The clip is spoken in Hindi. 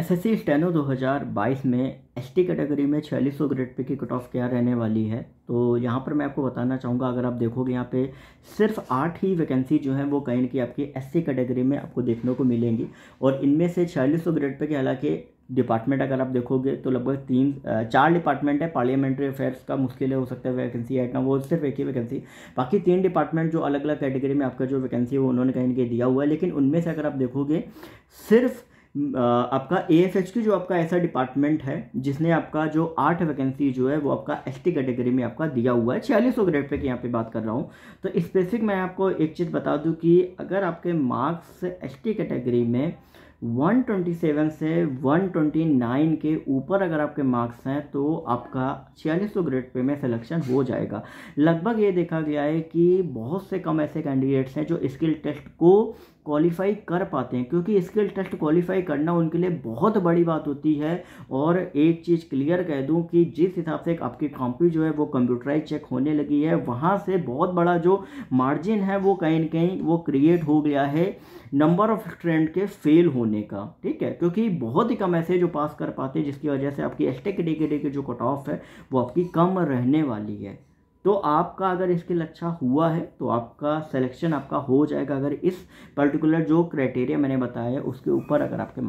एसएससी स्टेनो 2022 में एसटी कैटेगरी में छियालीस सौ ग्रेड पे की कट ऑफ क्या रहने वाली है तो यहाँ पर मैं आपको बताना चाहूँगा अगर आप देखोगे यहाँ पे सिर्फ आठ ही वैकेंसी जो है वो कहीं की आपकी एससी कैटेगरी में आपको देखने को मिलेंगी और इनमें से छियालीस सौ ग्रेड पे के हालांकि डिपार्टमेंट अगर आप देखोगे तो लगभग तीन चार डिपार्टमेंट है पार्लियामेंट्री अफेयर्स का मुश्किल हो सकता है वैकेंसी ऐड ना वो सिर्फ एक ही वैकेंसी बाकी तीन डिपार्टमेंट जो अलग अलग कैटेगरी में आपका जो वैकेंसी है उन्होंने कहीं के दिया हुआ है लेकिन उनमें से अगर आप देखोगे सिर्फ आपका ए एफ एच की जो आपका ऐसा डिपार्टमेंट है जिसने आपका जो आठ वैकेंसी जो है वो आपका एस टी कैटेगरी में आपका दिया हुआ है छियालीस सौ ग्रेड पे की यहाँ पे बात कर रहा हूँ तो स्पेसिफिक मैं आपको एक चीज़ बता दूँ कि अगर आपके मार्क्स एस टी कैटेगरी में 127 से 129 के ऊपर अगर आपके मार्क्स हैं तो आपका सौ ग्रेड पे में सिलेक्शन हो जाएगा लगभग ये देखा गया है कि बहुत से कम ऐसे कैंडिडेट्स हैं जो स्किल टेस्ट को क्वालिफाई कर पाते हैं क्योंकि स्किल टेस्ट क्वालिफाई करना उनके लिए बहुत बड़ी बात होती है और एक चीज़ क्लियर कह दूं कि जिस हिसाब से आपकी कॉम्पी जो है वो कंप्यूटराइज चेक होने लगी है वहाँ से बहुत बड़ा जो मार्जिन है वो कहीं ना कहीं वो क्रिएट हो गया है नंबर ऑफ स्टूडेंट के फेल होने का ठीक है क्योंकि बहुत ही कम ऐसे जो पास कर पाते हैं जिसकी वजह से आपकी डे के डे के जो कट ऑफ है वो आपकी कम रहने वाली है तो आपका अगर स्किल अच्छा हुआ है तो आपका सिलेक्शन आपका हो जाएगा अगर इस पर्टिकुलर जो क्राइटेरिया मैंने बताया है उसके ऊपर अगर आपके